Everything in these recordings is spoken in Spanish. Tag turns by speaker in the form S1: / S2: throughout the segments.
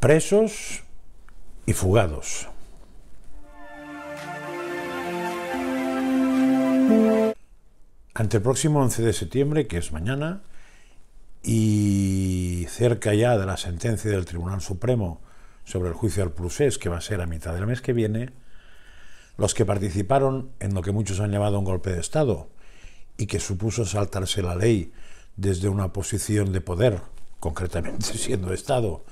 S1: presos y fugados. Ante el próximo 11 de septiembre, que es mañana, y cerca ya de la sentencia del Tribunal Supremo sobre el juicio al Prusés, que va a ser a mitad del mes que viene, los que participaron en lo que muchos han llamado un golpe de Estado y que supuso saltarse la ley desde una posición de poder, concretamente siendo Estado,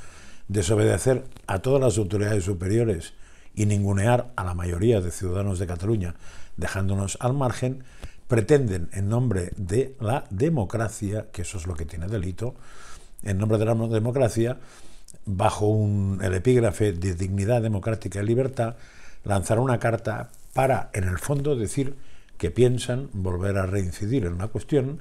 S1: desobedecer a todas las autoridades superiores y ningunear a la mayoría de ciudadanos de Cataluña, dejándonos al margen, pretenden en nombre de la democracia, que eso es lo que tiene delito, en nombre de la democracia, bajo el epígrafe de dignidad democrática y libertad, lanzar una carta para, en el fondo, decir que piensan volver a reincidir en una cuestión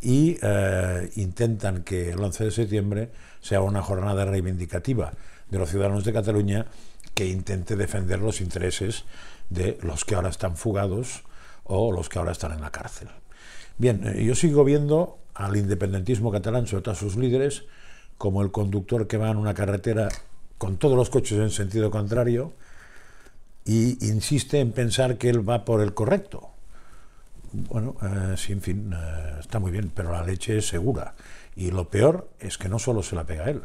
S1: y eh, intentan que el 11 de septiembre sea una jornada reivindicativa de los ciudadanos de Cataluña que intente defender los intereses de los que ahora están fugados o los que ahora están en la cárcel. Bien, eh, yo sigo viendo al independentismo catalán, sobre todo a sus líderes, como el conductor que va en una carretera con todos los coches en sentido contrario e insiste en pensar que él va por el correcto, bueno, sin eh, sí, fin, eh, está muy bien, pero la leche es segura. Y lo peor es que no solo se la pega a él,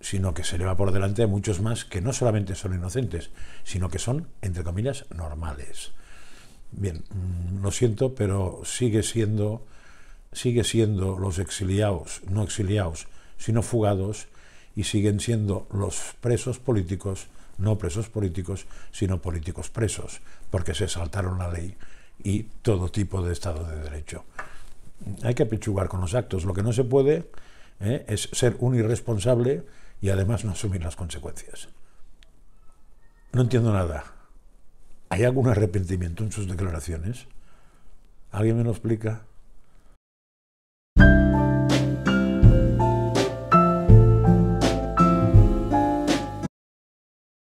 S1: sino que se le va por delante a muchos más que no solamente son inocentes, sino que son, entre comillas, normales. Bien, mm, lo siento, pero sigue siendo, sigue siendo los exiliados, no exiliados, sino fugados, y siguen siendo los presos políticos, no presos políticos, sino políticos presos, porque se saltaron la ley y todo tipo de Estado de Derecho. Hay que apechugar con los actos. Lo que no se puede eh, es ser un irresponsable y además no asumir las consecuencias. No entiendo nada. ¿Hay algún arrepentimiento en sus declaraciones? ¿Alguien me lo explica?